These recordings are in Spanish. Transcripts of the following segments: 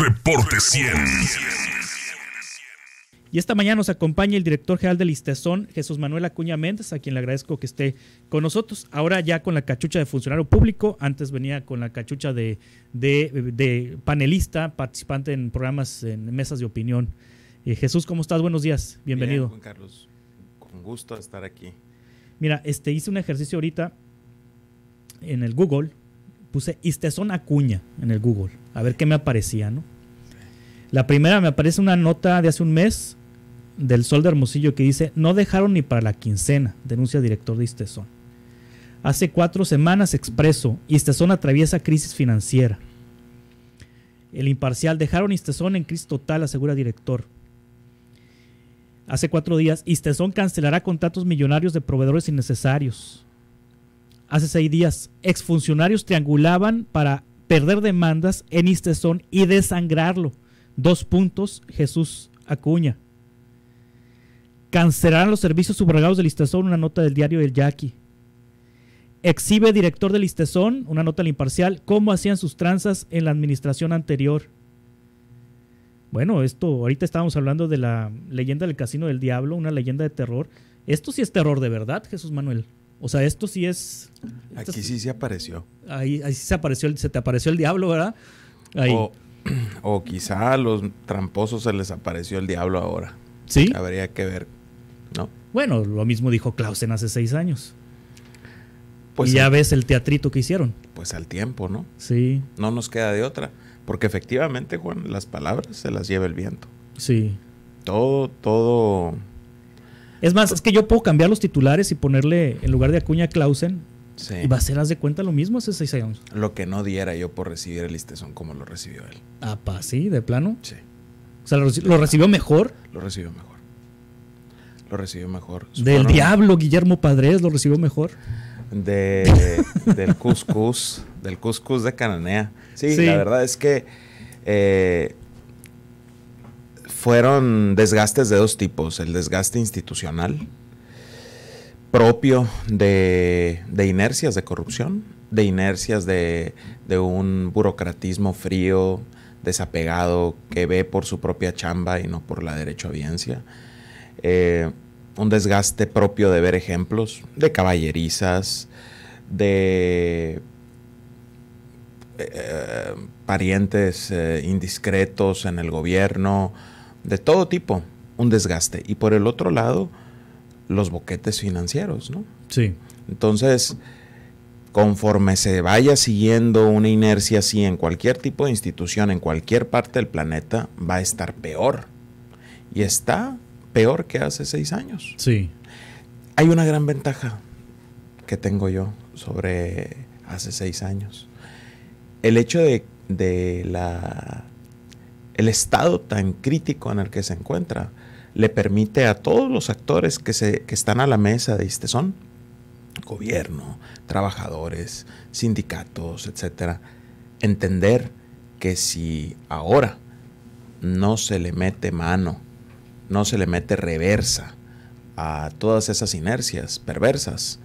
Reporte 100. Y esta mañana nos acompaña el director general del Istezón, Jesús Manuel Acuña Méndez, a quien le agradezco que esté con nosotros. Ahora ya con la cachucha de funcionario público, antes venía con la cachucha de, panelista, participante en programas, en mesas de opinión. Eh, Jesús, ¿cómo estás? Buenos días, bienvenido. Bien, Juan Carlos, con gusto estar aquí. Mira, este, hice un ejercicio ahorita en el Google, puse Istezón Acuña en el Google, a ver qué me aparecía, ¿no? La primera me aparece una nota de hace un mes del Sol de Hermosillo que dice, no dejaron ni para la quincena, denuncia director de Istezón. Hace cuatro semanas expreso, Istezón atraviesa crisis financiera. El imparcial, dejaron Istezón en crisis total, asegura director. Hace cuatro días, Istezón cancelará contratos millonarios de proveedores innecesarios. Hace seis días, exfuncionarios triangulaban para perder demandas en Istezón y desangrarlo. Dos puntos, Jesús Acuña. Cancelarán los servicios subrogados del Listezón una nota del diario El Yaqui. Exhibe director del Listezón una nota del imparcial, cómo hacían sus tranzas en la administración anterior. Bueno, esto, ahorita estábamos hablando de la leyenda del Casino del Diablo, una leyenda de terror. Esto sí es terror de verdad, Jesús Manuel. O sea, esto sí es. Aquí sí se apareció. Ahí, ahí sí se apareció, se te apareció el diablo, ¿verdad? Ahí. o quizá a los tramposos se les apareció el diablo ahora. Sí. Habría que ver, ¿no? Bueno, lo mismo dijo Clausen hace seis años. Pues y ya ves el teatrito que hicieron. Pues al tiempo, ¿no? Sí. No nos queda de otra. Porque efectivamente, Juan, las palabras se las lleva el viento. Sí. Todo, todo. Es más, es que yo puedo cambiar los titulares y ponerle, en lugar de Acuña Clausen, Sí. a ser, haz de cuenta, lo mismo hace años. Lo que no diera yo por recibir el listezón como lo recibió él. Ah, pa, sí, de plano. Sí. lo, recibió mejor. Lo recibió mejor. Lo recibió mejor. Del diablo, Guillermo Padres, lo recibió mejor. De, del cuscús, del cuscús de Cananea. Sí, la verdad es que eh, fueron desgastes de dos tipos. El desgaste institucional propio de, de inercias de corrupción, de inercias de, un burocratismo frío, desapegado, que ve por su propia chamba y no por la a Eh, un desgaste propio de ver ejemplos de caballerizas, de eh, parientes eh, indiscretos en el gobierno, de todo tipo, un desgaste. Y por el otro lado, los boquetes financieros, ¿no? Sí. Entonces, conforme se vaya siguiendo una inercia así en cualquier tipo de institución, en cualquier parte del planeta, va a estar peor. Y está peor que hace seis años. Sí. Hay una gran ventaja que tengo yo sobre hace seis años. El hecho de, de la el estado tan crítico en el que se encuentra le permite a todos los actores que, se, que están a la mesa de este son gobierno, trabajadores, sindicatos, etcétera, entender que si ahora no se le mete mano, no se le mete reversa a todas esas inercias perversas,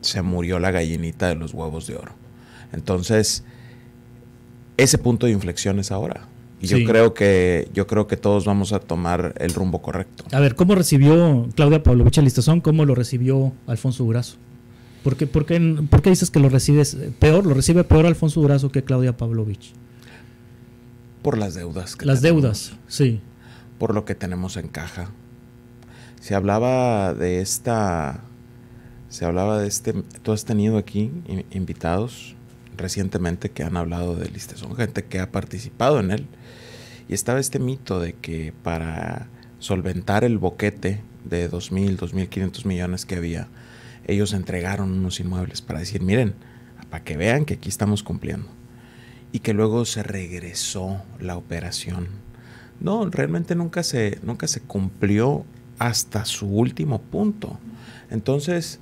se murió la gallinita de los huevos de oro. Entonces, ese punto de inflexión es ahora yo creo que yo creo que todos vamos a tomar el rumbo correcto. A ver, ¿cómo recibió Claudia Pavlovich Listazón? ¿Cómo lo recibió Alfonso Durazo? ¿Por qué, por, qué, ¿Por qué, dices que lo recibes peor? ¿Lo recibe peor Alfonso Durazo que Claudia Pavlovich? Por las deudas. las deudas, sí. Por lo que tenemos en caja. Se hablaba de esta. Se hablaba de este. Tú has tenido aquí invitados recientemente que han hablado de listezón, gente que ha participado en él y estaba este mito de que para solventar el boquete de 2.000, 2.500 millones que había, ellos entregaron unos inmuebles para decir, miren, para que vean que aquí estamos cumpliendo. Y que luego se regresó la operación. No, realmente nunca se, nunca se cumplió hasta su último punto. Entonces,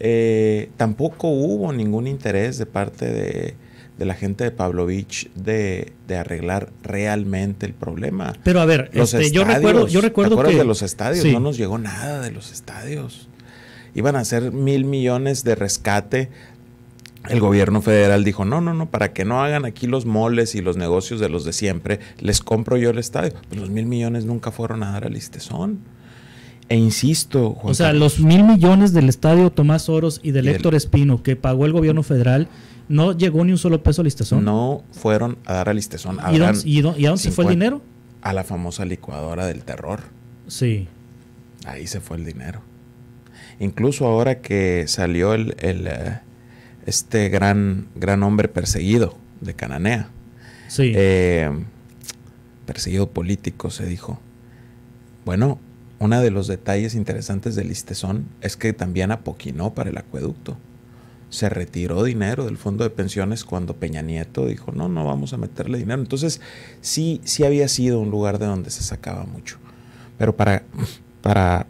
eh, tampoco hubo ningún interés de parte de de la gente de Pavlovich de, arreglar realmente el problema. Pero a ver, este, yo recuerdo, yo recuerdo de los estadios no nos llegó nada de los estadios. Iban a hacer mil millones de rescate. El gobierno federal dijo, no, no, no, para que no hagan aquí los moles y los negocios de los de siempre, les compro yo el estadio. Pues los mil millones nunca fueron a dar al listezón. E insisto, O sea, los mil millones del estadio Tomás Oros y del Héctor Espino que pagó el gobierno federal no llegó ni un solo peso a Listezón. No fueron a dar a A ¿Y, y, ¿Y, a dónde se fue el dinero? A la famosa licuadora del terror. Sí. Ahí se fue el dinero. Incluso ahora que salió el, eh, este gran, gran hombre perseguido de Cananea. Sí. Eh, perseguido político, se dijo. Bueno, uno de los detalles interesantes del Istezón es que también apoquinó para el acueducto. Se retiró dinero del fondo de pensiones cuando Peña Nieto dijo, no, no vamos a meterle dinero. Entonces, sí, sí había sido un lugar de donde se sacaba mucho. Pero para, para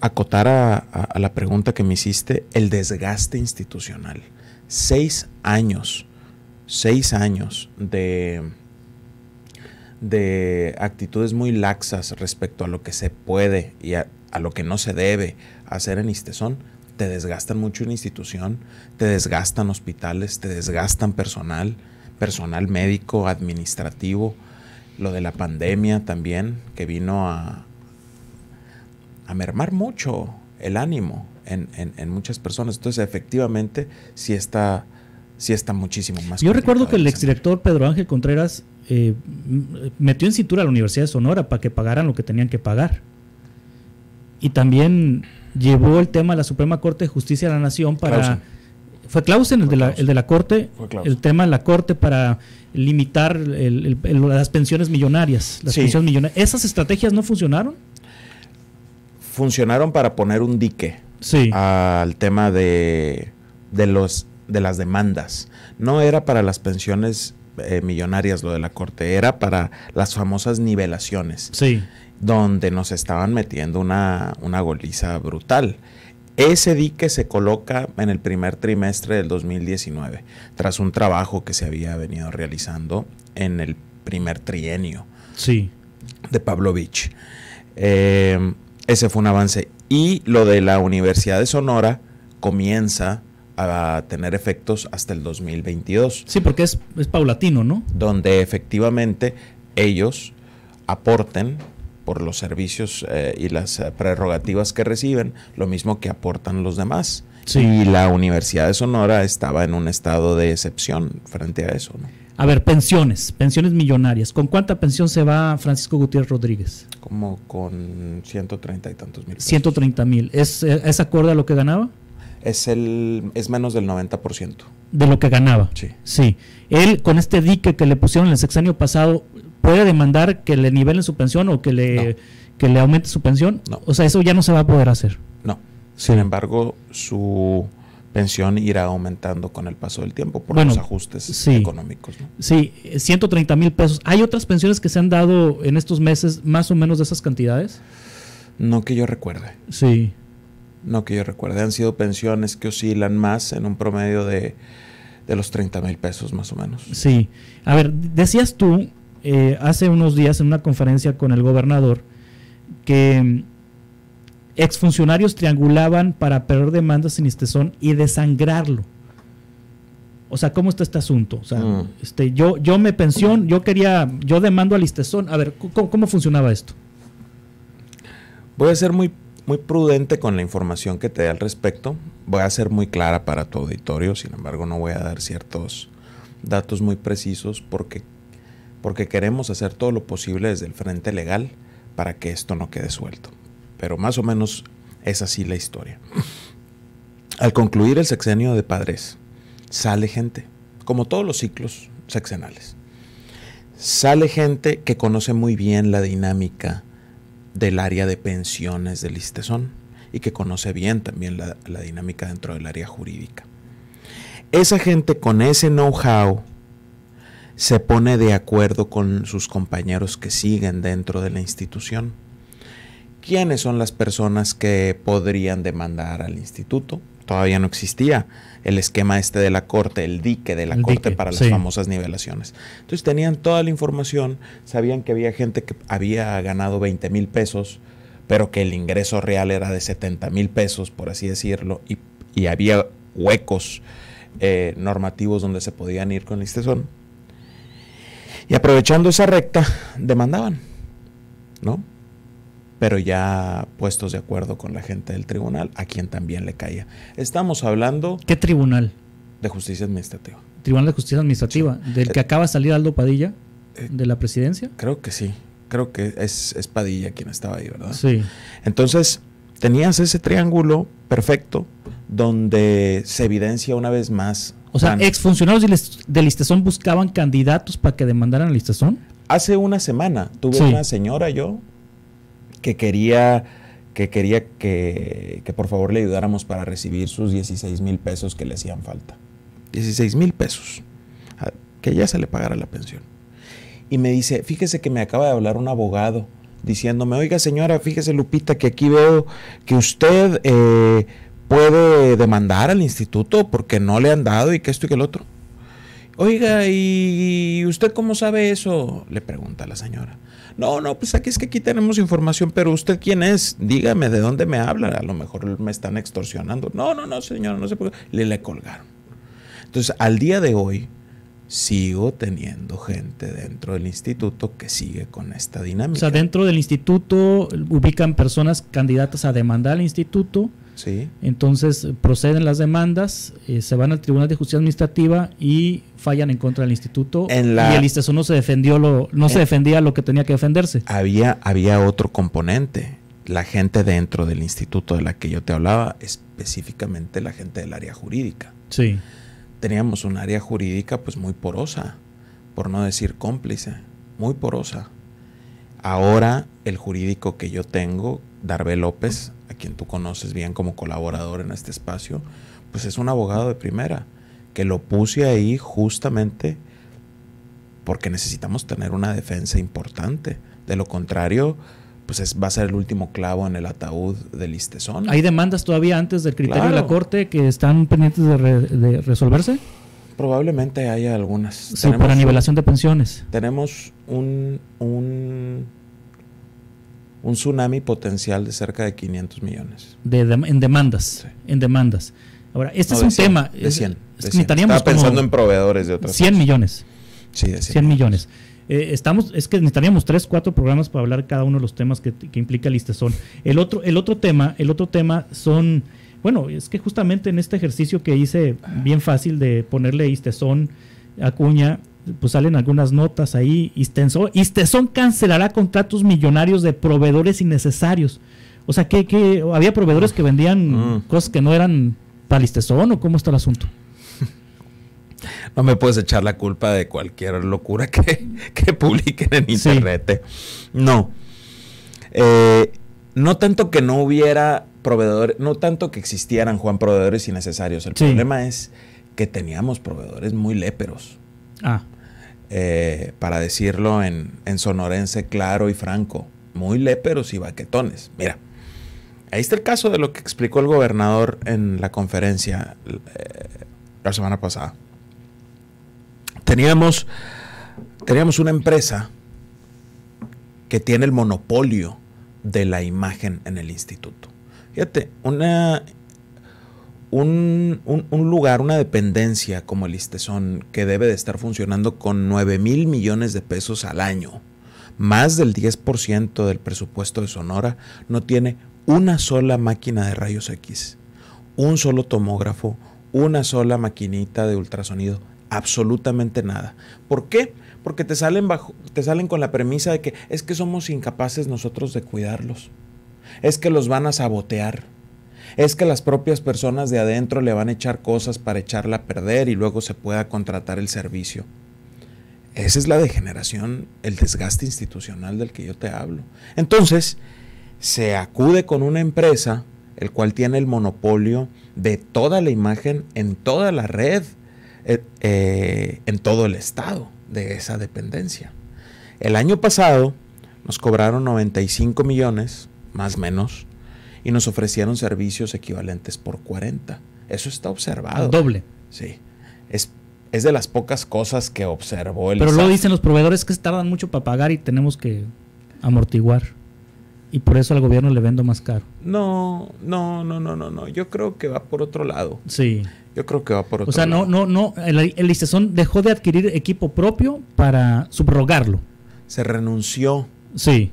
acotar a la pregunta que me hiciste, el desgaste institucional. Seis años, seis años de de actitudes muy laxas respecto a lo que se puede y a, lo que no se debe hacer en Istesón, te desgastan mucho una institución, te desgastan hospitales, te desgastan personal, personal médico, administrativo, lo de la pandemia también, que vino a, a mermar mucho el ánimo en, muchas personas. Entonces, efectivamente, si esta está sí está muchísimo más. Yo recuerdo que el exdirector Pedro Ángel Contreras eh, metió en cintura a la Universidad de Sonora para que pagaran lo que tenían que pagar. Y también llevó el tema a la Suprema Corte de Justicia de la Nación para... Fue Clausen, el, de La, el, Corte, el tema de la Corte para limitar las pensiones millonarias. Las ¿Esas estrategias no funcionaron? Funcionaron para poner un dique al tema de, de los de las demandas. No era para las pensiones eh, millonarias lo de la corte, era para las famosas nivelaciones. Sí. Donde nos estaban metiendo una, goliza brutal. Ese dique se coloca en el primer trimestre del 2019, tras un trabajo que se había venido realizando en el primer trienio sí. de Pavlovich. Eh, ese fue un avance. Y lo de la Universidad de Sonora comienza a tener efectos hasta el 2022. Sí, porque es, paulatino, ¿no? Donde efectivamente ellos aporten por los servicios eh, y las eh, prerrogativas que reciben, lo mismo que aportan los demás. Y la Universidad de Sonora estaba en un estado de excepción frente a eso. ¿no? A ver, pensiones, pensiones millonarias. ¿Con cuánta pensión se va Francisco Gutiérrez Rodríguez? Como con 130 y tantos mil. mil. ¿Es, eh, ¿Es acorde a lo que ganaba? es, el, es menos del 90%. De lo que ganaba. Sí. Él, con este dique que le pusieron el sexenio pasado, ¿puede demandar que le nivelen su pensión o que le, le aumente su pensión? No. O sea, eso ya no se va a poder hacer. No. Sin embargo, su pensión irá aumentando con el paso del tiempo por los ajustes económicos. Sí, 130 mil pesos. ¿Hay otras pensiones que se han dado en estos meses más o menos de esas cantidades? No que yo recuerde. Sí. No que yo recuerde, han sido pensiones que oscilan más en un promedio de, de los 30 mil pesos más o menos. Sí, a ver, decías tú eh, hace unos días en una conferencia con el gobernador que mm, exfuncionarios triangulaban para perder demandas sin Listezón y desangrarlo. O sea, ¿cómo está este asunto? O sea, mm. este, yo, yo me pensión, yo quería, yo demando a Istezón. A ver, ¿cómo, funcionaba esto? Voy a ser muy muy prudente con la información que te dé al respecto. Voy a ser muy clara para tu auditorio, sin embargo no voy a dar ciertos datos muy precisos porque, porque queremos hacer todo lo posible desde el frente legal para que esto no quede suelto. Pero más o menos es así la historia. Al concluir el sexenio de padres, sale gente, como todos los ciclos sexenales. Sale gente que conoce muy bien la dinámica del área de pensiones de listezón y que conoce bien también la, la dinámica dentro del área jurídica. Esa gente con ese know-how se pone de acuerdo con sus compañeros que siguen dentro de la institución. ¿Quiénes son las personas que podrían demandar al instituto? todavía no existía el esquema este de la corte, el dique de la corte para las famosas nivelaciones. Entonces tenían toda la información, sabían que había gente que había ganado 20 mil pesos, pero que el ingreso real era de 70 mil pesos, por así decirlo, y, había huecos eh, normativos donde se podían ir con listezón. Y aprovechando esa recta, demandaban, ¿no? pero ya puestos de acuerdo con la gente del tribunal, a quien también le caía. Estamos hablando... ¿Qué tribunal? De justicia administrativa. Tribunal de Justicia Administrativa, del que eh, acaba de salir Aldo Padilla, eh, de la presidencia. Creo que sí, creo que es, es Padilla quien estaba ahí, ¿verdad? Sí. Entonces, tenías ese triángulo perfecto donde se evidencia una vez más. O sea, exfuncionarios de Listazón buscaban candidatos para que demandaran a Listazón. Hace una semana tuve una señora yo que quería que quería que, que por favor le ayudáramos para recibir sus 16 mil pesos que le hacían falta. 16 mil pesos. Que ya se le pagara la pensión. Y me dice, fíjese que me acaba de hablar un abogado diciéndome, oiga señora, fíjese Lupita, que aquí veo que usted eh, puede demandar al instituto porque no le han dado y que esto y que el otro. Oiga, ¿y usted cómo sabe eso? Le pregunta la señora. No, no, pues aquí es que aquí tenemos información, pero usted quién es, dígame de dónde me habla, a lo mejor me están extorsionando. No, no, no, señor, no se puede. Le le colgaron. Entonces, al día de hoy, sigo teniendo gente dentro del instituto que sigue con esta dinámica. O sea, dentro del instituto eh, ubican personas candidatas a demandar al instituto entonces proceden las demandas, eh, se van al Tribunal de Justicia Administrativa y fallan en contra del instituto. y el instituto no se defendió lo, no se defendía lo que tenía que defenderse. Había, había otro componente. La gente dentro del instituto de la que yo te hablaba, específicamente la gente del área jurídica. Sí. Teníamos un área jurídica pues muy porosa, por no decir cómplice, muy porosa. Ahora el jurídico que yo tengo, Darbe López, quien tú conoces bien como colaborador en este espacio, pues es un abogado de primera, que lo puse ahí justamente porque necesitamos tener una defensa importante. De lo contrario, pues es, va a ser el último clavo en el ataúd del listezón. ¿Hay demandas todavía antes del criterio de la Corte que están pendientes de, resolverse? Probablemente haya algunas. Sí, para nivelación de pensiones. Tenemos un un tsunami potencial de cerca de 500 millones. De, en demandas, en demandas. Ahora, este es un tema... De 100, 100. Estaba pensando en proveedores de otras 100 millones. Sí, de 100, 100 millones. Eh, estamos, es que necesitaríamos tres, cuatro programas para hablar cada uno de los temas que, que implica el Istezón. El otro, el otro tema, el otro tema son, bueno, es que justamente en este ejercicio que hice bien fácil de ponerle Istezón, Acuña, pues salen algunas notas ahí. Istezón cancelará contratos millonarios de proveedores innecesarios. O sea, que, que había proveedores que vendían mm. cosas que no eran para Istezón o cómo está el asunto. No me puedes echar la culpa de cualquier locura que, publiquen en internet. Eh. No. Eh, no tanto que no hubiera proveedores, no tanto que existieran, Juan, proveedores innecesarios. El problema es que teníamos proveedores muy léperos. Ah. Eh, para decirlo en, sonorense claro y franco, muy léperos y baquetones. Mira, ahí está el caso de lo que explicó el gobernador en la conferencia eh, la semana pasada. Teníamos, teníamos una empresa que tiene el monopolio de la imagen en el instituto. Fíjate, una un, lugar, una dependencia como el Istezón, que debe de estar funcionando con 9 mil millones de pesos al año, más del 10% del presupuesto de Sonora, no tiene una sola máquina de rayos X, un solo tomógrafo, una sola maquinita de ultrasonido, absolutamente nada. ¿Por qué? Porque te salen, te salen con la premisa de que es que somos incapaces nosotros de cuidarlos, es que los van a sabotear es que las propias personas de adentro le van a echar cosas para echarla a perder y luego se pueda contratar el servicio. Esa es la degeneración, el desgaste institucional del que yo te hablo. Entonces, se acude con una empresa, el cual tiene el monopolio de toda la imagen en toda la red, eh, eh, en todo el estado de esa dependencia. El año pasado nos cobraron 95 millones, más o menos, y nos ofrecieron servicios equivalentes por 40. Eso está observado. doble. Sí. Es, de las pocas cosas que observó el. Pero lo dicen los proveedores que tardan mucho para pagar y tenemos que amortiguar. Y por eso al gobierno le vendo más caro. No, no, no, no, no, no. Yo creo que va por otro lado. Sí. Yo creo que va por otro lado. O sea, no, no, no. El, el dejó de adquirir equipo propio para subrogarlo. Se renunció. Sí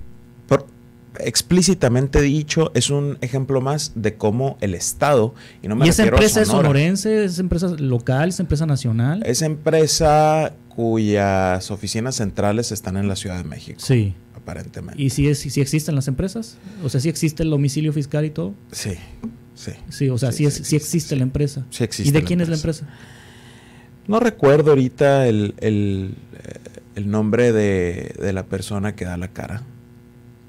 explícitamente dicho, es un ejemplo más de cómo el Estado, y no me ¿Y esa empresa es sonorense? ¿Es empresa local? ¿Es empresa nacional? Es empresa cuyas oficinas centrales están en la Ciudad de México. Sí. Aparentemente. ¿Y si, si existen las empresas? O sea, si existe el domicilio fiscal y todo. Sí, sí. Sí, o sea, sí, existe, la empresa. Sí existe. ¿Y de quién es la empresa? No recuerdo ahorita el, el, el nombre de, de la persona que da la cara.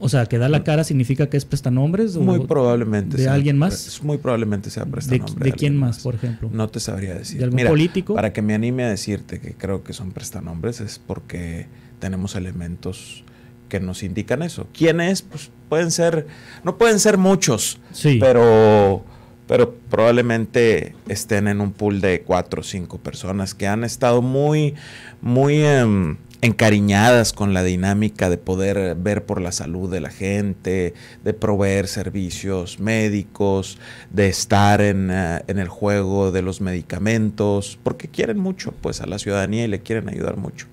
O sea, que da la mm. cara significa que es prestanombres o muy probablemente de sea, alguien más. Muy probablemente sea prestanombres. ¿De, quién más, por ejemplo? No te sabría decir. ¿De algún Mira, político? Para que me anime a decirte que creo que son prestanombres es porque tenemos elementos que nos indican eso. ¿Quién Pues pueden ser, no pueden ser muchos, sí. pero, pero probablemente estén en un pool de cuatro o cinco personas que han estado muy, muy... Em, encariñadas con la dinámica de poder ver por la salud de la gente, de proveer servicios médicos, de estar eh, en, el juego de los medicamentos, porque quieren mucho pues a la ciudadanía y le quieren ayudar mucho.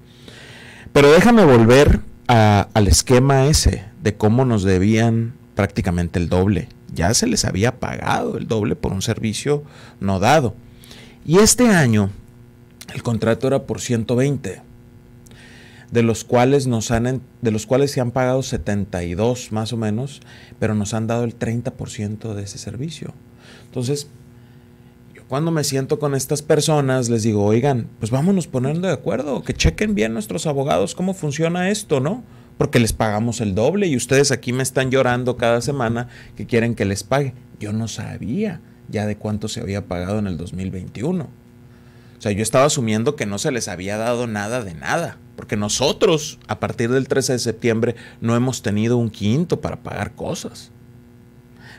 Pero déjame volver al esquema ese de cómo nos debían prácticamente el doble. Ya se les había pagado el doble por un servicio no dado. Y este año el contrato era por 120 de los cuales nos han, de los cuales se han pagado 72 más o menos, pero nos han dado el 30% de ese servicio. Entonces, yo cuando me siento con estas personas les digo, "Oigan, pues vámonos poniendo de acuerdo, que chequen bien nuestros abogados cómo funciona esto, ¿no?" Porque les pagamos el doble y ustedes aquí me están llorando cada semana que quieren que les pague. Yo no sabía ya de cuánto se había pagado en el 2021. O sea, yo estaba asumiendo que no se les había dado nada de nada. Porque nosotros, a partir del 13 de septiembre, no hemos tenido un quinto para pagar cosas.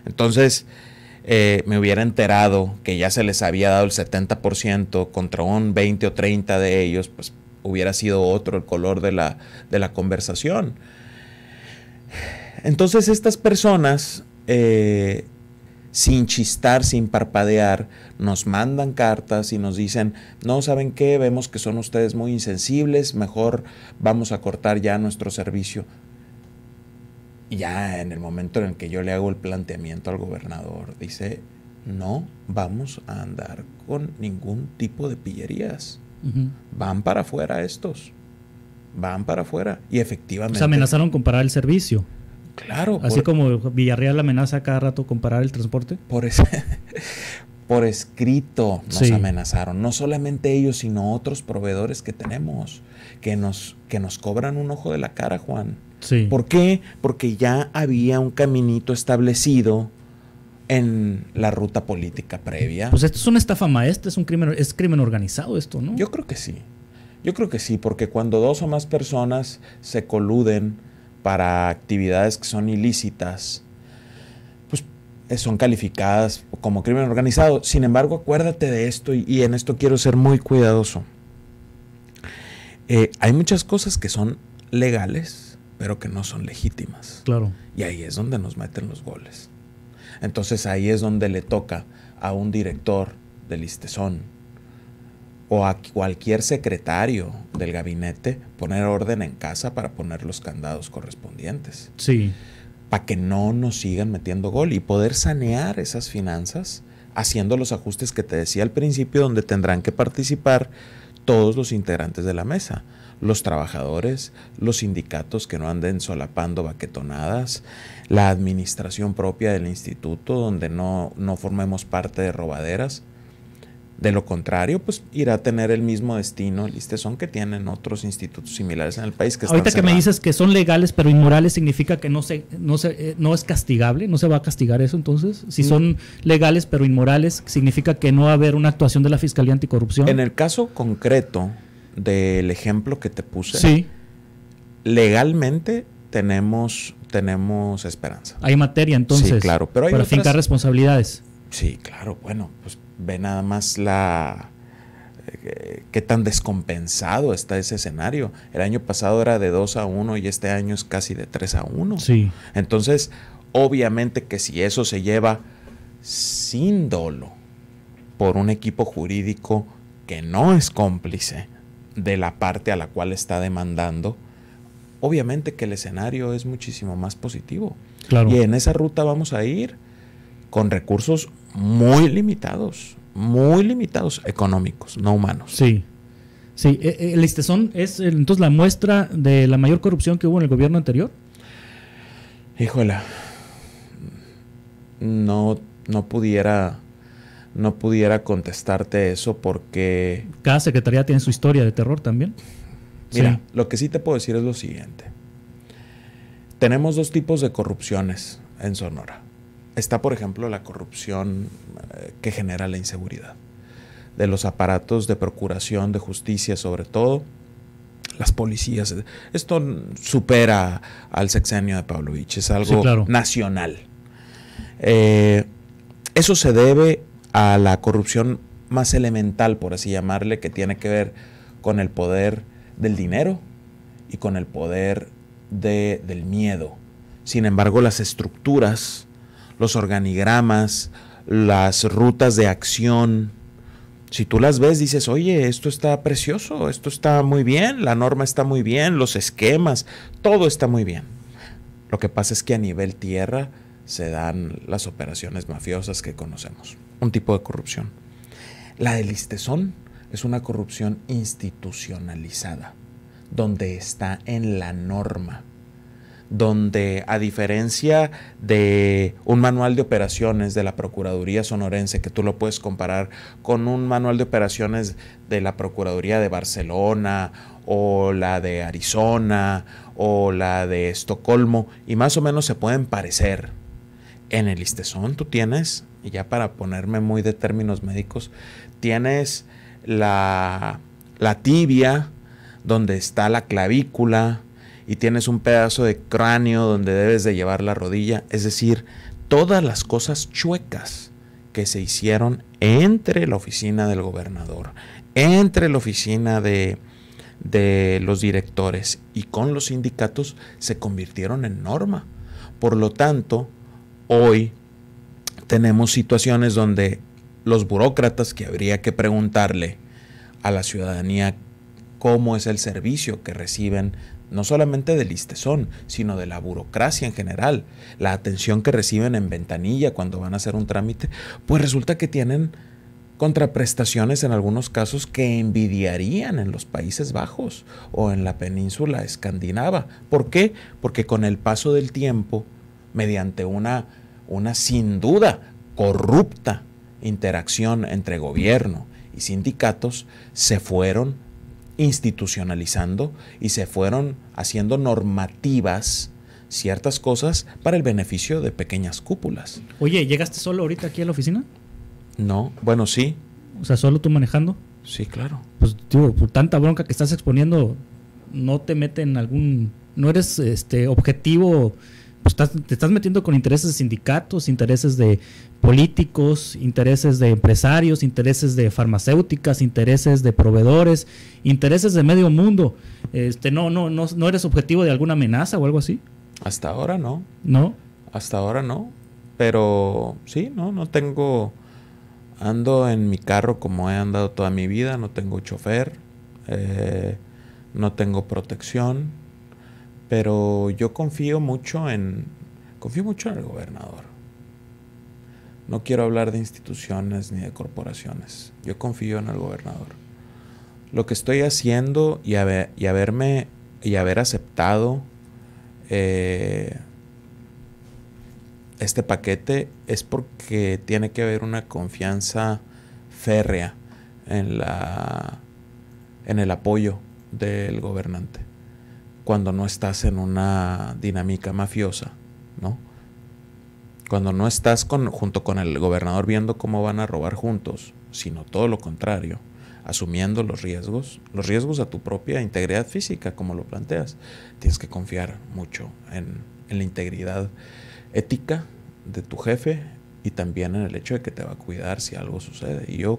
Entonces, eh, me hubiera enterado que ya se les había dado el 70% contra un 20 o 30 de ellos, pues hubiera sido otro el color de la, de la conversación. Entonces, estas personas eh, sin chistar, sin parpadear, nos mandan cartas y nos dicen, no, ¿saben qué? Vemos que son ustedes muy insensibles, mejor vamos a cortar ya nuestro servicio. ya en el momento en el que yo le hago el planteamiento al gobernador, dice, no vamos a andar con ningún tipo de pillerías. Van para afuera estos. Van para afuera. Y efectivamente... amenazaron con parar el servicio. Claro. Así como Villarreal amenaza cada rato Comparar el transporte. Por, por escrito nos amenazaron. No solamente ellos, sino otros proveedores que tenemos, que nos, que nos cobran un ojo de la cara, Juan. ¿Por qué? Porque ya había un caminito establecido en la ruta política previa. Pues esto es una estafa maestra, es un crimen, es crimen organizado esto, ¿no? Yo creo que sí. Yo creo que sí, porque cuando dos o más personas se coluden para actividades que son ilícitas, pues eh, son calificadas como crimen organizado. Sin embargo, acuérdate de esto y, en esto quiero ser muy cuidadoso. Eh, hay muchas cosas que son legales, pero que no son legítimas. Claro. Y ahí es donde nos meten los goles. Entonces ahí es donde le toca a un director del Istezón, o a cualquier secretario del gabinete poner orden en casa para poner los candados correspondientes. Sí. Para que no nos sigan metiendo gol y poder sanear esas finanzas haciendo los ajustes que te decía al principio, donde tendrán que participar todos los integrantes de la mesa, los trabajadores, los sindicatos que no anden solapando baquetonadas, la administración propia del instituto, donde no, no formemos parte de robaderas. De lo contrario, pues irá a tener el mismo destino, el son que tienen otros institutos similares en el país. Que Ahorita que me dices que son legales pero inmorales, ¿significa que no, se, no, se, eh, no es castigable? ¿No se va a castigar eso entonces? Si mm. son legales pero inmorales, ¿significa que no va a haber una actuación de la Fiscalía Anticorrupción? En el caso concreto del ejemplo que te puse, sí. legalmente tenemos, tenemos esperanza. Hay materia entonces claro, pero hay para fincar responsabilidades. Sí, claro, bueno, pues Ve nada más la eh, qué tan descompensado está ese escenario. El año pasado era de 2 a 1 y este año es casi de 3 a 1. Sí. Entonces, obviamente que si eso se lleva sin dolo por un equipo jurídico que no es cómplice de la parte a la cual está demandando, obviamente que el escenario es muchísimo más positivo. Claro. Y en esa ruta vamos a ir con recursos muy limitados, muy limitados, económicos, no humanos. Sí. Sí, e, e, el son es eh, entonces la muestra de la mayor corrupción que hubo en el gobierno anterior. Híjole, no, no pudiera, no pudiera contestarte eso porque cada secretaría tiene su historia de terror también. Mira, lo que sí te puedo decir es lo siguiente: tenemos dos tipos de corrupciones en Sonora está, por ejemplo, la corrupción eh, que genera la inseguridad, de los aparatos de procuración de justicia sobre todo, las policías. Esto supera al sexenio de Pavlovich, es algo nacional. Eh, eso se debe a la corrupción más elemental, por así llamarle, que tiene que ver con el poder del dinero y con el poder de, del miedo. Sin embargo, las estructuras los organigramas, las rutas de acción. Si tú las ves, dices, oye, esto está precioso, esto está muy bien, la norma está muy bien, los esquemas, todo está muy bien. Lo que pasa es que a nivel tierra se dan las operaciones mafiosas que conocemos, un tipo de corrupción. La del listezón es una corrupción institucionalizada, donde está en la norma donde a diferencia de un manual de operaciones de la Procuraduría Sonorense, que tú lo puedes comparar con un manual de operaciones de la Procuraduría de Barcelona o la de Arizona o la de Estocolmo, y más o menos se pueden parecer. En el listezón tú tienes, y ya para ponerme muy de términos médicos, tienes la, la tibia, donde está la clavícula, y tienes un pedazo de cráneo donde debes de llevar la rodilla, es decir, todas las cosas chuecas que se hicieron entre la oficina del gobernador, entre la oficina de, de los directores y con los sindicatos se convirtieron en norma. Por lo tanto, hoy tenemos situaciones donde los burócratas que habría que preguntarle a la ciudadanía cómo es el servicio que reciben no solamente del listezón, sino de la burocracia en general, la atención que reciben en ventanilla cuando van a hacer un trámite, pues resulta que tienen contraprestaciones en algunos casos que envidiarían en los Países Bajos o en la península escandinava. ¿Por qué? Porque con el paso del tiempo, mediante una, una sin duda corrupta interacción entre gobierno y sindicatos, se fueron institucionalizando y se fueron haciendo normativas ciertas cosas para el beneficio de pequeñas cúpulas. Oye, ¿llegaste solo ahorita aquí a la oficina? No, bueno, sí. O sea, solo tú manejando. Sí, claro. Pues tío, por tanta bronca que estás exponiendo, no te meten en algún no eres este objetivo pues, te estás metiendo con intereses de sindicatos, intereses de políticos, intereses de empresarios, intereses de farmacéuticas, intereses de proveedores, intereses de medio mundo. Este, no, no, no, eres objetivo de alguna amenaza o algo así. Hasta ahora no. No. Hasta ahora no. Pero sí, no, no tengo. Ando en mi carro como he andado toda mi vida, no tengo chofer, eh, no tengo protección, pero yo confío mucho en, confío mucho en el gobernador. No quiero hablar de instituciones ni de corporaciones. Yo confío en el gobernador. Lo que estoy haciendo y, haber, haberme y haber aceptado eh, este paquete es porque tiene que haber una confianza férrea en la en el apoyo del gobernante cuando no estás en una dinámica mafiosa, ¿no? Cuando no estás con, junto con el gobernador viendo cómo van a robar juntos, sino todo lo contrario, asumiendo los riesgos, los riesgos a tu propia integridad física, como lo planteas. Tienes que confiar mucho en, en la integridad ética de tu jefe y también en el hecho de que te va a cuidar si algo sucede. Y yo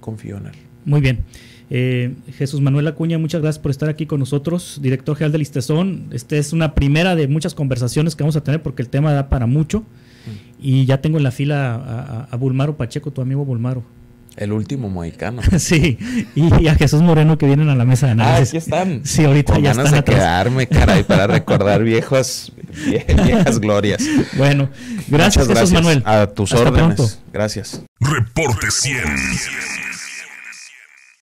confío en él. Muy bien. Eh, Jesús Manuel Acuña, muchas gracias por estar aquí con nosotros, director general de Listezón Esta es una primera de muchas conversaciones que vamos a tener porque el tema da para mucho. Mm. Y ya tengo en la fila a, Bulmaro Pacheco, tu amigo Bulmaro. El último mohicano. sí, y, a Jesús Moreno que vienen a la mesa de ah, análisis. Ah, aquí están. Sí, ahorita ya están. quedarme, caray, para recordar viejos, viejas glorias. Bueno, gracias, Jesús Manuel. A tus órdenes. Gracias. Reporte 100.